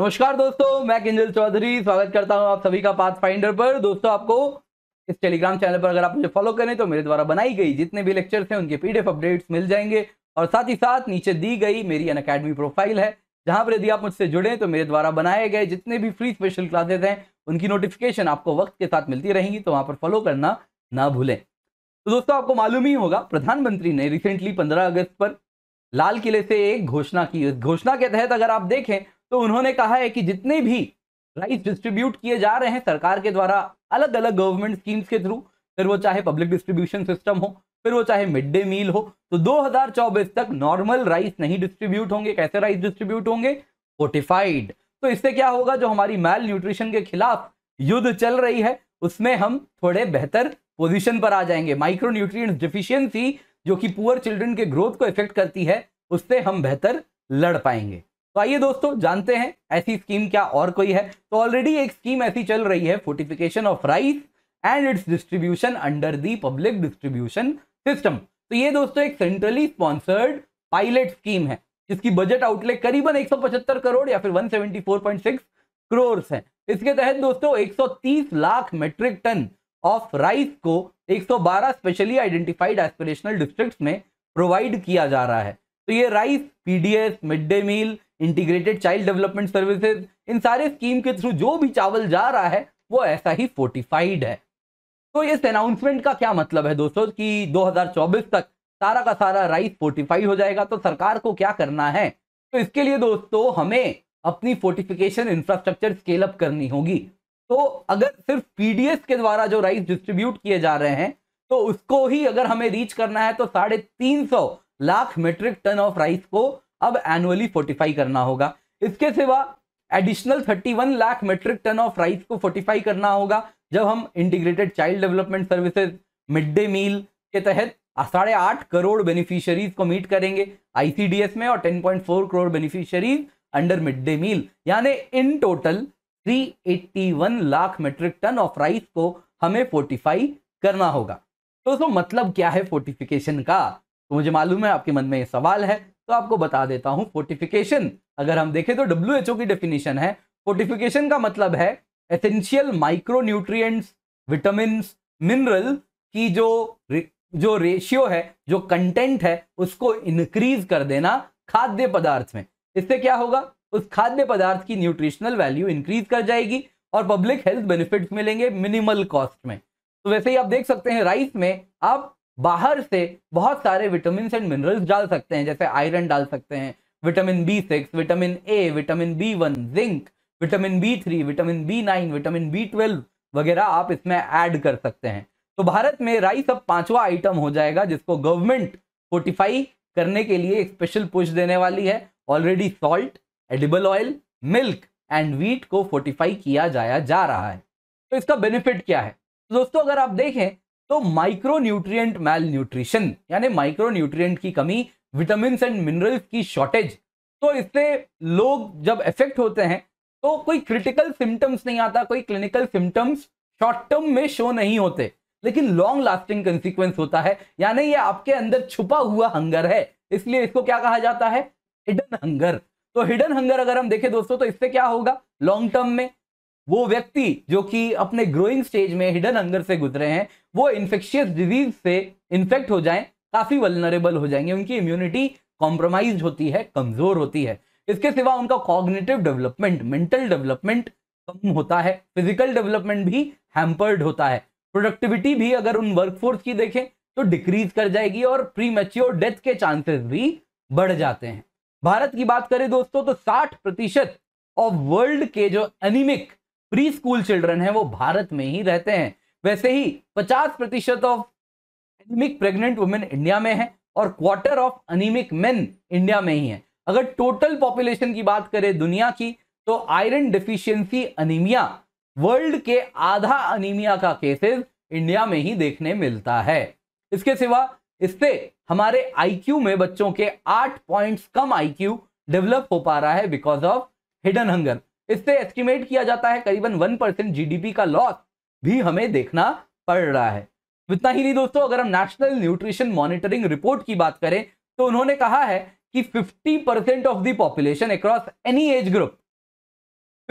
नमस्कार दोस्तों मैं किंजल चौधरी स्वागत करता हूं आप सभी का पाथ फाइंडर पर दोस्तों आपको इस टेलीग्राम चैनल पर अगर आप मुझे फॉलो करें तो मेरे द्वारा बनाई गई जितने भी लेक्चर्स हैं उनके पीडीएफ अपडेट्स मिल जाएंगे और साथ ही साथ नीचे दी गई मेरी अन अकेडमी प्रोफाइल है जहां पर यदि आप मुझसे जुड़े तो मेरे द्वारा बनाए गए जितने भी फ्री स्पेशल क्लासेज हैं उनकी नोटिफिकेशन आपको वक्त के साथ मिलती रहेंगी तो वहां पर फॉलो करना ना भूलें तो दोस्तों आपको मालूम ही होगा प्रधानमंत्री ने रिसेंटली पंद्रह अगस्त पर लाल किले से एक घोषणा की घोषणा के तहत अगर आप देखें तो उन्होंने कहा है कि जितने भी राइस डिस्ट्रीब्यूट किए जा रहे हैं सरकार के द्वारा अलग अलग गवर्नमेंट स्कीम्स के थ्रू फिर वो चाहे पब्लिक डिस्ट्रीब्यूशन सिस्टम हो फिर वो चाहे मिड डे मील हो तो 2024 तक नॉर्मल राइस नहीं डिस्ट्रीब्यूट होंगे कैसे राइस डिस्ट्रीब्यूट होंगे फोर्टिफाइड तो इससे क्या होगा जो हमारी मैल न्यूट्रिशन के खिलाफ युद्ध चल रही है उसमें हम थोड़े बेहतर पोजीशन पर आ जाएंगे माइक्रो न्यूट्रिएंट्स डिफिशियंसी जो कि पुअर चिल्ड्रन के ग्रोथ को इफेक्ट करती है उससे हम बेहतर लड़ पाएंगे तो आइए दोस्तों जानते हैं ऐसी स्कीम क्या और कोई है तो ऑलरेडी एक स्कीम ऐसी चल रही है fortification of rice and its distribution under the public distribution system तो ये दोस्तों एक सेंट्रली स्पॉन्सर्ड पायलट स्कीम है जिसकी बजट आउटलेट करीबन एक करोड़ या फिर वन सेवेंटी है इसके तहत दोस्तों 130 lakh metric ton of rice को 112 स्पेशली आइडेंटिफाइड एस्पिरेशनल डिस्ट्रिक्ट्स में प्रोवाइड किया जा रहा है तो ये rice PDS mid day meal integrated child development services इन सारे स्कीम के थ्रू जो भी चावल जा रहा है वो ऐसा ही फोर्टिफाइड है तो इस अनाउंसमेंट का क्या मतलब है दोस्तों कि 2024 तक सारा का सारा राइस फोर्टिफाई हो जाएगा तो सरकार को क्या करना है तो इसके लिए दोस्तों हमें अपनी फोर्टिफिकेशन इंफ्रास्ट्रक्चर स्केल अप करनी होगी तो अगर सिर्फ पीडीएस के द्वारा जो राइस डिस्ट्रीब्यूट किए जा रहे हैं तो उसको ही अगर हमें रीच करना है तो साढ़े lakh metric ton of rice को अब एनुअली फोर्टिफाई करना होगा इसके सिवा additional 31 lakh metric ton of rice को फोर्टिफाई करना होगा जब हम integrated child development services mid day meal के तहत साढ़े आठ करोड़ बेनिफिशियरीज को मीट करेंगे आईसीडीएस में और 10.4 crore beneficiaries under mid day meal यानी in total 381 lakh metric ton of rice को हमें फोर्टिफाई करना होगा दोस्तों तो मतलब क्या है फोर्टिफिकेशन का तो मुझे मालूम है आपके मन में ये सवाल है तो आपको बता देता हूं फोर्टिफिकेशन अगर हम देखें तो डब्ल्यू की डेफिनेशन है फोर्टिफिकेशन का मतलब है एसेंशियल माइक्रो विटामिन मिनरल की जो जो रेशियो है जो कंटेंट है उसको इंक्रीज कर देना खाद्य पदार्थ में इससे क्या होगा उस खाद्य पदार्थ की न्यूट्रिशनल वैल्यू इंक्रीज कर जाएगी और पब्लिक हेल्थ बेनिफिट्स मिलेंगे मिनिमल कॉस्ट में तो वैसे ही आप देख सकते हैं राइस में आप बाहर से बहुत सारे विटामिन एंड मिनरल्स डाल सकते हैं जैसे आयरन डाल सकते हैं vitamin B six vitamin A vitamin B one zinc vitamin B three vitamin B nine vitamin B twelve वगैरह आप इसमें ऐड कर सकते हैं तो भारत में राइस अब पांचवा आइटम हो जाएगा जिसको गवर्नमेंट फोर्टिफाई करने के लिए एक स्पेशल पुश देने वाली है already salt edible oil milk and wheat को फोर्टिफाई किया जाया जा रहा है तो इसका बेनिफिट क्या है दोस्तों अगर आप देखें तो माइक्रो मैल न्यूट्रिशन यानी माइक्रो की कमी विटामिन एंड मिनरल्स की शॉर्टेज तो इससे लोग जब इफेक्ट होते हैं तो कोई क्रिटिकल सिम्टम्स नहीं आता कोई क्लिनिकल सिम्टम्स शॉर्ट टर्म में शो नहीं होते लेकिन लॉन्ग लास्टिंग कंसिक्वेंस होता है यानी ये आपके अंदर छुपा हुआ हंगर है इसलिए इसको क्या कहा जाता है हिडन हंगर तो हिडन हंगर अगर हम देखें दोस्तों तो इससे क्या होगा लॉन्ग टर्म में वो व्यक्ति जो कि अपने ग्रोइंग स्टेज में हिडन अंगर से गुजरे हैं वो इन्फेक्शियस डिजीज से इन्फेक्ट हो जाएं काफ़ी वलनरेबल हो जाएंगे उनकी इम्यूनिटी कॉम्प्रोमाइज होती है कमज़ोर होती है इसके सिवा उनका कॉग्नेटिव डेवलपमेंट मेंटल डेवलपमेंट कम होता है फिजिकल डेवलपमेंट भी हैम्पर्ड होता है प्रोडक्टिविटी भी अगर उन वर्कफोर्स की देखें तो डिक्रीज कर जाएगी और प्री मेच्योर डेथ के चांसेस भी बढ़ जाते हैं भारत की बात करें दोस्तों तो 60 प्रतिशत ऑफ वर्ल्ड के जो एनिमिक प्री स्कूल चिल्ड्रन है वो भारत में ही रहते हैं वैसे ही 50 प्रतिशत of anaemic pregnant women India में है और quarter of anaemic men India में ही है अगर टोटल पॉपुलेशन की बात करें दुनिया की तो आयरन डिफिशियंसी अनिमिया वर्ल्ड के आधा अनिमिया का केसेस इंडिया में ही देखने मिलता है इसके सिवा इससे हमारे आईक्यू में बच्चों के आठ पॉइंट्स कम आईक्यू डेवलप हो पा रहा है बिकॉज ऑफ हिडन हंगर इससे एस्टिमेट किया जाता है करीबन वन परसेंट जीडीपी का लॉस भी हमें देखना पड़ रहा है तो इतना ही नहीं दोस्तों अगर हम नेशनल न्यूट्रिशन मॉनिटरिंग रिपोर्ट की बात करें तो उन्होंने कहा है कि 50 percent of the population across any age group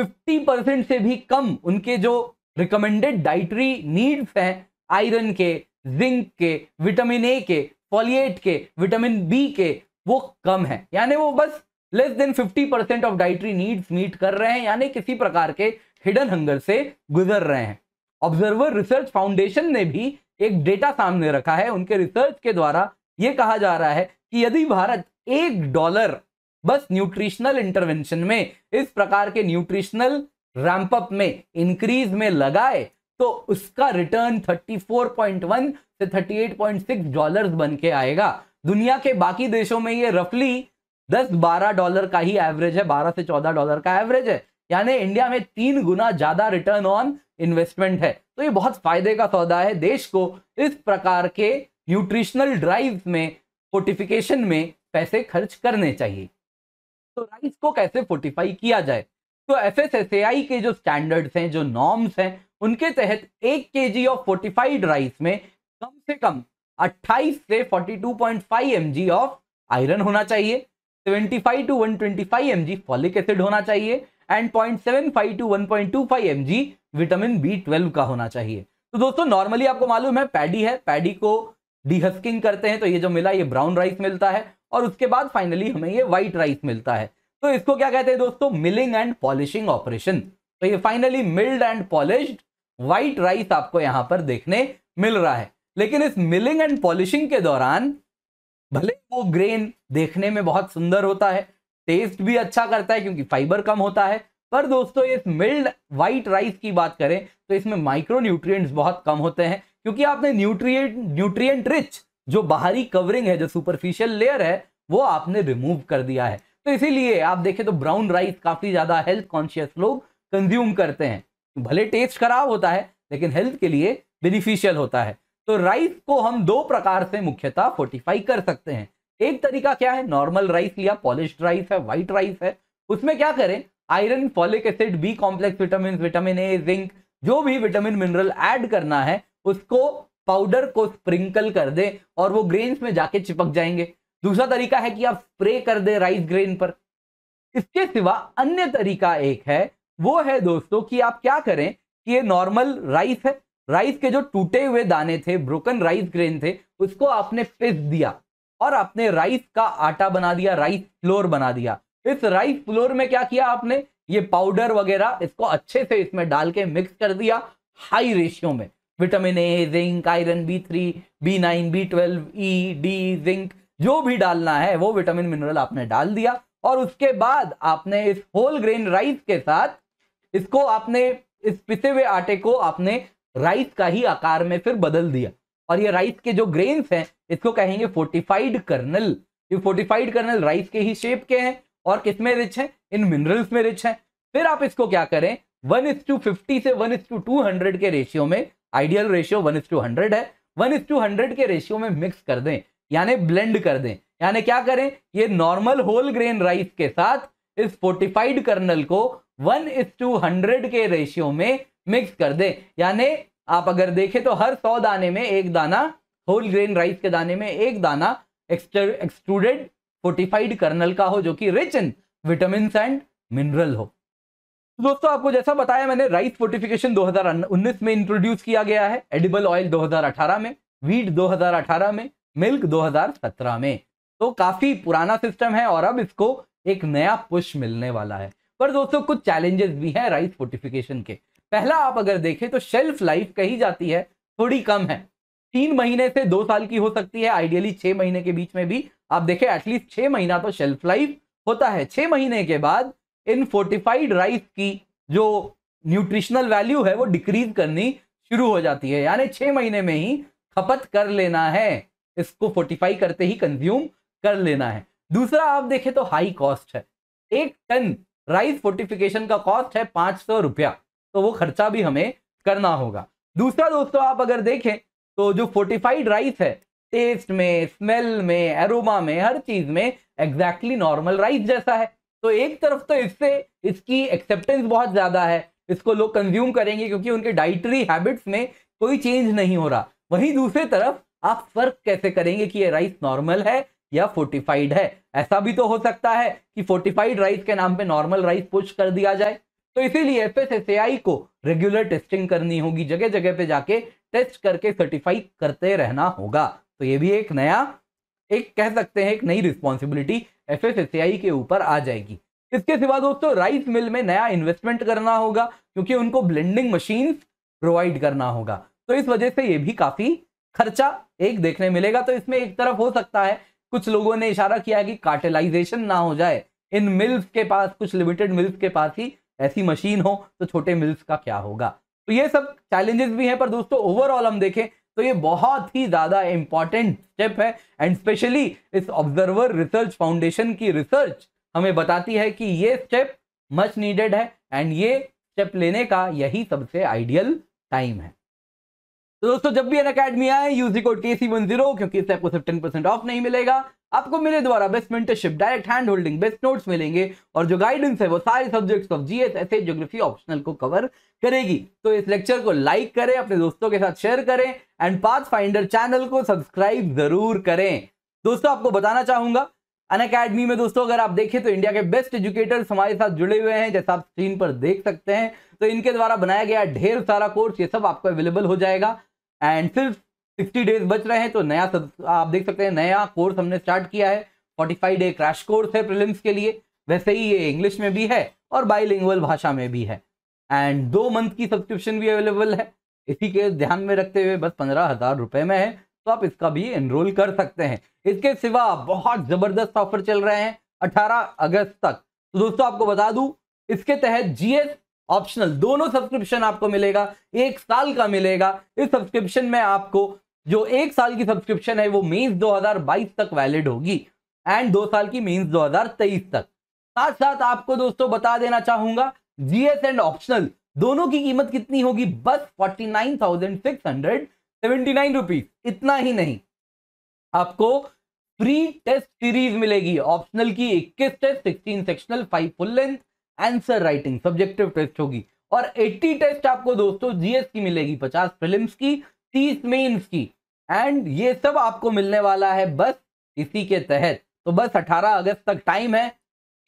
50 percent से भी कम उनके जो रिकमेंडेड डाइटरी नीड्स हैं आयरन के जिंक के विटामिन ए के फॉलिएट के विटामिन बी के वो कम है यानी वो बस less than 50 percent of dietary needs meet कर रहे हैं यानी किसी प्रकार के हिडन हंगर से गुजर रहे हैं ऑब्जर्वर रिसर्च फाउंडेशन ने भी एक डेटा सामने रखा है उनके रिसर्च के द्वारा ये कहा जा रहा है कि यदि भारत एक डॉलर बस न्यूट्रिशनल इंटरवेंशन में इस प्रकार के न्यूट्रिशनल रैंपअप में इंक्रीज में लगाए तो उसका रिटर्न 34.1 से 38.6 डॉलर्स बन के आएगा दुनिया के बाकी देशों में ये रफली दस बारह डॉलर का ही एवरेज है बारह से चौदह डॉलर का एवरेज है यानी इंडिया में तीन गुना ज्यादा रिटर्न ऑन इन्वेस्टमेंट है तो ये बहुत फायदे का सौदा है देश को इस प्रकार के न्यूट्रिशनल ड्राइव में फोर्टिफिकेशन में पैसे खर्च करने चाहिए तो राइस को कैसे फोर्टिफाई किया जाए तो एफ के जो स्टैंडर्ड्स हैं जो नॉर्म्स हैं उनके तहत एक के ऑफ फोर्टिफाइड राइस में कम से कम 28 से 42.5 टू ऑफ आयरन होना चाहिए 75 टू 125 फॉलिक एसिड होना चाहिए and 0.75 to 1.25 vitamin B twelve का होना चाहिए तो दोस्तों नॉर्मली आपको मालूम है पैडी है पैडी को डिहस्किंग करते हैं तो ये जो मिला ये ब्राउन राइस मिलता है और उसके बाद फाइनली हमें ये व्हाइट राइस मिलता है तो इसको क्या कहते हैं दोस्तों मिलिंग एंड पॉलिशिंग ऑपरेशन तो ये finally milled and polish white rice आपको यहां पर देखने मिल रहा है लेकिन इस मिलिंग एंड पॉलिशिंग के दौरान भले वो ग्रेन देखने में बहुत सुंदर होता है टेस्ट भी अच्छा करता है क्योंकि फाइबर कम होता है पर दोस्तों इस मिल्ड वाइट राइस की बात करें तो इसमें माइक्रो न्यूट्रिय बहुत कम होते हैं क्योंकि आपने न्यूट्रिएंट न्यूट्रिएंट रिच जो बाहरी कवरिंग है जो सुपरफिशियल लेयर है वो आपने रिमूव कर दिया है तो इसीलिए आप देखें तो ब्राउन राइस काफी ज्यादा हेल्थ कॉन्शियस लोग कंज्यूम करते हैं भले टेस्ट खराब होता है लेकिन हेल्थ के लिए बेनिफिशियल होता है तो राइस को हम दो प्रकार से मुख्यतः फोर्टिफाई कर सकते हैं एक तरीका क्या है नॉर्मल राइस लिया पॉलिश राइस है व्हाइट राइस है उसमें क्या करें iron folic acid B complex vitamin vitamin A zinc जो भी विटामिन मिनरल ऐड करना है उसको पाउडर को स्प्रिंकल कर दे और वो ग्रेन्स में जाके चिपक जाएंगे दूसरा तरीका है कि आप स्प्रे कर दे राइस ग्रेन पर इसके सिवा अन्य तरीका एक है वो है दोस्तों कि आप क्या करें कि ये नॉर्मल राइस है राइस के जो टूटे हुए दाने थे ब्रोकन राइस ग्रेन थे उसको आपने पिस दिया और आपने राइस का आटा बना दिया राइस फ्लोर बना दिया इस राइस फ्लोर में क्या किया आपने ये पाउडर वगैरह इसको अच्छे से इसमें डाल के मिक्स कर दिया हाई रेशियो में vitamin A zinc iron B three B nine B twelve E D zinc जो भी डालना है वो विटामिन मिनरल आपने डाल दिया और उसके बाद आपने इस होल ग्रेन राइस के साथ इसको आपने इस पिसे हुए आटे को आपने राइस का ही आकार में फिर बदल दिया और ये राइस के जो ग्रेन्स हैं इसको कहेंगे फोर्टिफाइड कर्नल ये फोर्टिफाइड कर्नल राइस के ही शेप के हैं और किस में रिच है इन मिनरल्स में रिच है फिर आप इसको क्या करें वन इज टू फिफ्टी से one is to two hundred के रेशियो में ideal ratio one is to hundred है वन इज टू हंड्रेड के रेशियो में मिक्स कर दें यानी ब्लेंड कर दें यानी क्या करें ये नॉर्मल होल ग्रेन राइस के साथ इस फोर्टिफाइड कर्नल को वन इज टू हंड्रेड के रेशियो में मिक्स कर दें यानी आप अगर देखें तो हर सौ दाने में एक दाना होल ग्रेन राइस के दाने में एक दाना एक्सट्रूडेड फोर्टिफाइड कर्नल का हो जो कि rich in vitamin and mineral हो तो दोस्तों आपको जैसा बताया मैंने राइस फोर्टिफिकेशन 2019 में इंट्रोड्यूस किया गया है एडिबल ऑयल 2018 में वीट 2018 में मिल्क 2017 में तो काफी पुराना सिस्टम है और अब इसको एक नया पुश मिलने वाला है पर दोस्तों कुछ चैलेंजेस भी हैं राइस फोर्टिफिकेशन के पहला आप अगर देखें तो शेल्फ लाइफ कही जाती है थोड़ी कम है तीन महीने से दो साल की हो सकती है आइडियली छह महीने के बीच में भी आप देखें एटलीस्ट छह महीना तो शेल्फ लाइफ होता है छह महीने के बाद इन फोर्टिफाइड राइस की जो न्यूट्रिशनल वैल्यू है वो डिक्रीज करनी शुरू हो जाती है यानी छह महीने में ही खपत कर लेना है इसको फोर्टिफाई करते ही कंज्यूम कर लेना है दूसरा आप देखें तो हाई कॉस्ट है एक टन राइस फोर्टिफिकेशन का कॉस्ट है पांच सौ रुपया तो वो खर्चा भी हमें करना होगा दूसरा दोस्तों आप अगर देखें तो जो फोर्टिफाइड राइस है टेस्ट में स्मेल में एरोमा में हर चीज में एग्जैक्टली नॉर्मल राइस जैसा है तो एक तरफ तो इससे इसकी एक्सेप्टेंस बहुत ज़्यादा है इसको लोग कंज्यूम करेंगे क्योंकि उनके डाइटरी हैबिट्स में कोई चेंज नहीं हो रहा वहीं दूसरी तरफ आप फर्क कैसे करेंगे कि ये राइस नॉर्मल है या फोर्टिफाइड है ऐसा भी तो हो सकता है कि फोर्टिफाइड राइस के नाम पे नॉर्मल राइस पुश कर दिया जाए तो इसीलिए एफ को रेगुलर टेस्टिंग करनी होगी जगह जगह पे जाके टेस्ट करके सर्टिफाई करते रहना होगा तो ये भी एक नया एक कह सकते हैं एक नई रिस्पॉन्सिबिलिटी एफ के ऊपर आ जाएगी इसके सिवा दोस्तों राइस मिल में नया इन्वेस्टमेंट करना होगा क्योंकि उनको ब्लेंडिंग मशीन प्रोवाइड करना होगा तो इस वजह से ये भी काफी खर्चा एक देखने मिलेगा तो इसमें एक तरफ हो सकता है कुछ लोगों ने इशारा किया है कि कार्टेलाइजेशन ना हो जाए इन मिल्स के पास कुछ लिमिटेड मिल्स के पास ही ऐसी मशीन हो तो छोटे मिल्स का क्या होगा तो ये सब चैलेंजेस भी हैं पर दोस्तों ओवरऑल हम देखें तो ये बहुत ही ज़्यादा इम्पॉर्टेंट स्टेप है एंड स्पेशली इस ऑब्जर्वर रिसर्च फाउंडेशन की रिसर्च हमें बताती है कि ये स्टेप मच नीडेड है एंड ये स्टेप लेने का यही सबसे आइडियल टाइम है तो दोस्तों जब भी अन अकेडमी आए use code T C one zero क्योंकि इससे आपको सिर्फ टेन परसेंट ऑफ नहीं मिलेगा आपको मेरे द्वारा best mentorship direct hand holding best notes मिलेंगे और जो गाइडेंस है वो सारे subjects of GS S geography optional को कवर करेगी तो इस लेक्चर को लाइक करें अपने दोस्तों के साथ शेयर करें एंड पाथ फाइंडर चैनल को सब्सक्राइब जरूर करें दोस्तों आपको बताना चाहूंगा अन अकेडमी में दोस्तों अगर आप देखें तो इंडिया के बेस्ट एजुकेटर्स हमारे साथ जुड़े हुए हैं जैसा आप स्क्रीन पर देख सकते हैं तो इनके द्वारा बनाया गया ढेर सारा कोर्स ये सब आपको अवेलेबल हो जाएगा एंड सिर्फ सिक्सटी डेज बच रहे हैं तो नया आप देख सकते हैं नया कोर्स हमने स्टार्ट किया है forty five day crash course है प्रिलिम्स के लिए वैसे ही ये इंग्लिश में भी है और बाईलिंगुअल भाषा में भी है एंड दो मंथ की सब्सक्रिप्शन भी अवेलेबल है इसी के ध्यान में रखते हुए बस पंद्रह हज़ार रुपये में है तो आप इसका भी एनरोल कर सकते हैं इसके सिवा बहुत ज़बरदस्त ऑफर चल रहे हैं अठारह अगस्त तक तो दोस्तों आपको बता दूँ इसके तहत जीएस ऑप्शनल दोनों सब्सक्रिप्शन आपको मिलेगा एक साल का मिलेगा इस सब्सक्रिप्शन में आपको जो एक साल की सब्सक्रिप्शन है वो मीन्स 2022 तक वैलिड होगी एंड दो साल की मीन्स 2023 तक साथ साथ आपको दोस्तों बता देना चाहूंगा जीएस एंड ऑप्शनल दोनों की कीमत कितनी होगी बस forty nine thousand six hundred seventy nine rupees इतना ही नहीं आपको फ्री टेस्ट सीरीज मिलेगी ऑप्शनल की इक्कीस test sixteen sectional five full length answer writing subjective test होगी और 80 टेस्ट आपको दोस्तों जीएस की मिलेगी 50 प्रिलिम्स की 30 मेंस की एंड ये सब आपको मिलने वाला है बस इसी के तहत तो बस 18 अगस्त तक टाइम है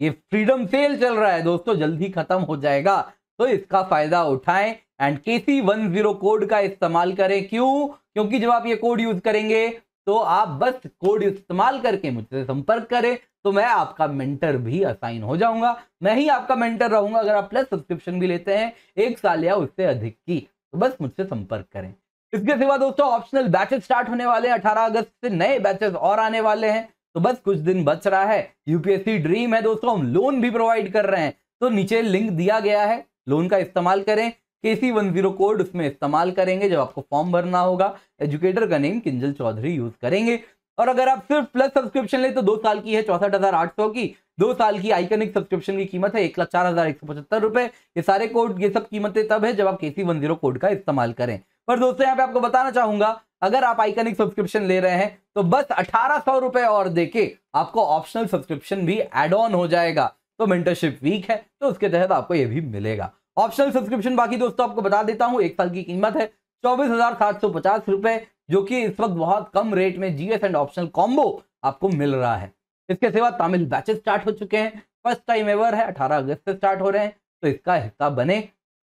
ये फ्रीडम सेल चल रहा है दोस्तों जल्दी खत्म हो जाएगा तो इसका फायदा उठाएं and KC one zero code का इस्तेमाल करें क्यों क्योंकि जब आप ये कोड यूज करेंगे तो आप बस कोड इस्तेमाल करके मुझसे संपर्क करें तो मैं आपका मेंटर भी असाइन हो जाऊंगा मैं ही आपका मेंटर रहूंगा अगर आप प्लस सब्सक्रिप्शन भी लेते हैं एक साल या उससे अधिक की तो बस मुझसे संपर्क करें इसके सिवा दोस्तों ऑप्शनल बैचेस स्टार्ट होने वाले हैं अठारह अगस्त से नए बैचेस और आने वाले हैं तो बस कुछ दिन बच रहा है यूपीएससी ड्रीम है दोस्तों हम लोन भी प्रोवाइड कर रहे हैं तो नीचे लिंक दिया गया है लोन का इस्तेमाल करें के सी वन जीरो कोड उसमें इस्तेमाल करेंगे जब आपको फॉर्म भरना होगा एजुकेटर का नेम किंजल चौधरी यूज करेंगे और अगर आप सिर्फ प्लस सब्सक्रिप्शन ले तो दो साल की है चौसठ हजार आठ सौ की दो साल की आइकनिक सब्सक्रिप्शन की कीमत है एक लाख चार हजार एक सौ पचहत्तर रुपए ये सारे कोड ये सब कीमतें तब है जब आप के सी वन जीरो कोड का इस्तेमाल करें पर दोस्तों यहाँ पे आपको बताना चाहूंगा अगर आप आइकनिक सब्सक्रिप्शन ले रहे हैं तो बस अठारह सौ रुपए और देके आपको ऑप्शनल सब्सक्रिप्शन भी एड ऑन हो जाएगा तो मेंटरशिप वीक है तो उसके तहत आपको ये भी मिलेगा ऑप्शनल सब्सक्रिप्शन बाकी दोस्तों आपको बता देता हूँ एक साल की कीमत है चौबीस हजार सात सौ पचास रुपए जो कि इस वक्त बहुत कम रेट में जीएस एंड ऑप्शनल कॉम्बो आपको मिल रहा है इसके सिवा तमिल बैचेस स्टार्ट हो चुके हैं फर्स्ट टाइम एवर है 18 अगस्त से स्टार्ट हो रहे हैं तो इसका हिस्सा बने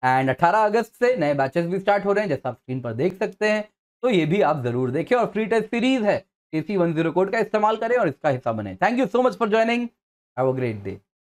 एंड 18 अगस्त से नए बैचेस भी स्टार्ट हो रहे हैं जैसा आप स्क्रीन पर देख सकते हैं तो ये भी आप जरूर देखें और फ्री टेस्ट सीरीज है A C one zero code का इस्तेमाल करें और इसका हिस्सा बने thank you so much for joining have a great day